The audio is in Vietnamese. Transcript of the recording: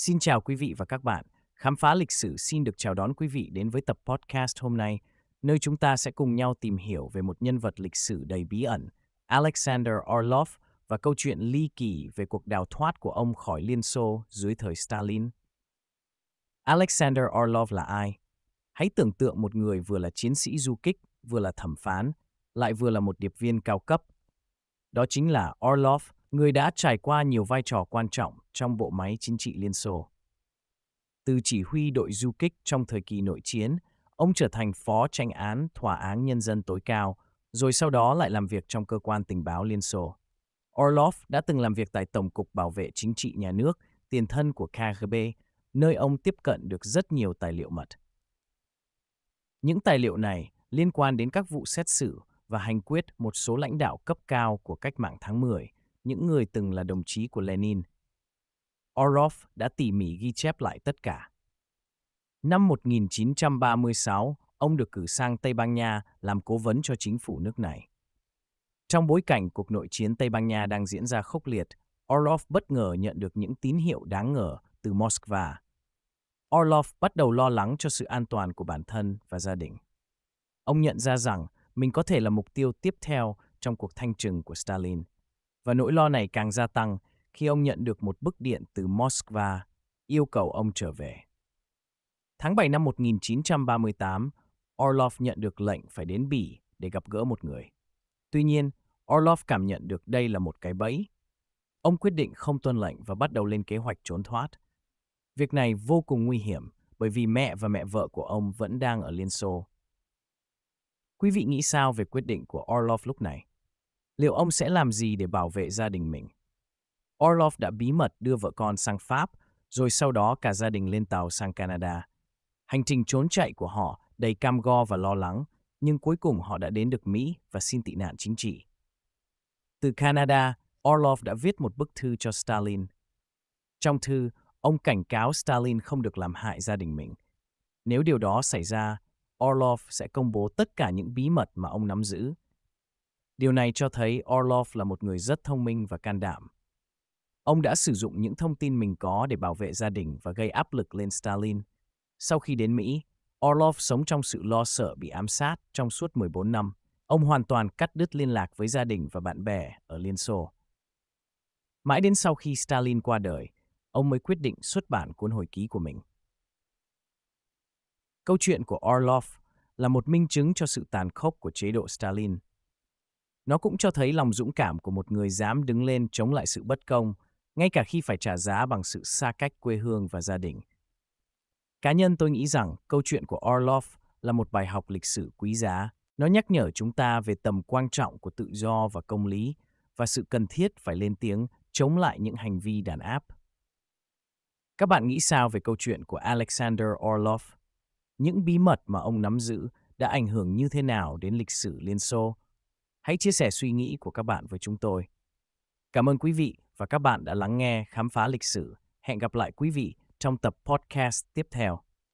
Xin chào quý vị và các bạn. Khám phá lịch sử xin được chào đón quý vị đến với tập podcast hôm nay, nơi chúng ta sẽ cùng nhau tìm hiểu về một nhân vật lịch sử đầy bí ẩn, Alexander Orlov và câu chuyện ly kỳ về cuộc đào thoát của ông khỏi Liên Xô dưới thời Stalin. Alexander Orlov là ai? Hãy tưởng tượng một người vừa là chiến sĩ du kích, vừa là thẩm phán, lại vừa là một điệp viên cao cấp. Đó chính là Orlov, người đã trải qua nhiều vai trò quan trọng trong bộ máy chính trị Liên Xô. Từ chỉ huy đội du kích trong thời kỳ nội chiến, ông trở thành phó tranh án thỏa án Nhân dân tối cao, rồi sau đó lại làm việc trong cơ quan tình báo Liên Xô. Orlov đã từng làm việc tại Tổng cục Bảo vệ Chính trị Nhà nước, tiền thân của KGB, nơi ông tiếp cận được rất nhiều tài liệu mật. Những tài liệu này liên quan đến các vụ xét xử và hành quyết một số lãnh đạo cấp cao của cách mạng tháng 10 những người từng là đồng chí của Lenin. Orlov đã tỉ mỉ ghi chép lại tất cả. Năm 1936, ông được cử sang Tây Ban Nha làm cố vấn cho chính phủ nước này. Trong bối cảnh cuộc nội chiến Tây Ban Nha đang diễn ra khốc liệt, Orlov bất ngờ nhận được những tín hiệu đáng ngờ từ Moscow. Orlov bắt đầu lo lắng cho sự an toàn của bản thân và gia đình. Ông nhận ra rằng mình có thể là mục tiêu tiếp theo trong cuộc thanh trừng của Stalin. Và nỗi lo này càng gia tăng khi ông nhận được một bức điện từ Moscow yêu cầu ông trở về. Tháng 7 năm 1938, Orlov nhận được lệnh phải đến Bỉ để gặp gỡ một người. Tuy nhiên, Orlov cảm nhận được đây là một cái bẫy. Ông quyết định không tuân lệnh và bắt đầu lên kế hoạch trốn thoát. Việc này vô cùng nguy hiểm bởi vì mẹ và mẹ vợ của ông vẫn đang ở Liên Xô. Quý vị nghĩ sao về quyết định của Orlov lúc này? liệu ông sẽ làm gì để bảo vệ gia đình mình? Orlov đã bí mật đưa vợ con sang Pháp, rồi sau đó cả gia đình lên tàu sang Canada. Hành trình trốn chạy của họ đầy cam go và lo lắng, nhưng cuối cùng họ đã đến được Mỹ và xin tị nạn chính trị. Từ Canada, Orlov đã viết một bức thư cho Stalin. Trong thư, ông cảnh cáo Stalin không được làm hại gia đình mình. Nếu điều đó xảy ra, Orlov sẽ công bố tất cả những bí mật mà ông nắm giữ Điều này cho thấy Orlov là một người rất thông minh và can đảm. Ông đã sử dụng những thông tin mình có để bảo vệ gia đình và gây áp lực lên Stalin. Sau khi đến Mỹ, Orlov sống trong sự lo sợ bị ám sát trong suốt 14 năm. Ông hoàn toàn cắt đứt liên lạc với gia đình và bạn bè ở Liên Xô. Mãi đến sau khi Stalin qua đời, ông mới quyết định xuất bản cuốn hồi ký của mình. Câu chuyện của Orlov là một minh chứng cho sự tàn khốc của chế độ Stalin – nó cũng cho thấy lòng dũng cảm của một người dám đứng lên chống lại sự bất công, ngay cả khi phải trả giá bằng sự xa cách quê hương và gia đình. Cá nhân tôi nghĩ rằng câu chuyện của Orlov là một bài học lịch sử quý giá. Nó nhắc nhở chúng ta về tầm quan trọng của tự do và công lý và sự cần thiết phải lên tiếng chống lại những hành vi đàn áp. Các bạn nghĩ sao về câu chuyện của Alexander Orlov? Những bí mật mà ông nắm giữ đã ảnh hưởng như thế nào đến lịch sử Liên Xô? Hãy chia sẻ suy nghĩ của các bạn với chúng tôi. Cảm ơn quý vị và các bạn đã lắng nghe khám phá lịch sử. Hẹn gặp lại quý vị trong tập podcast tiếp theo.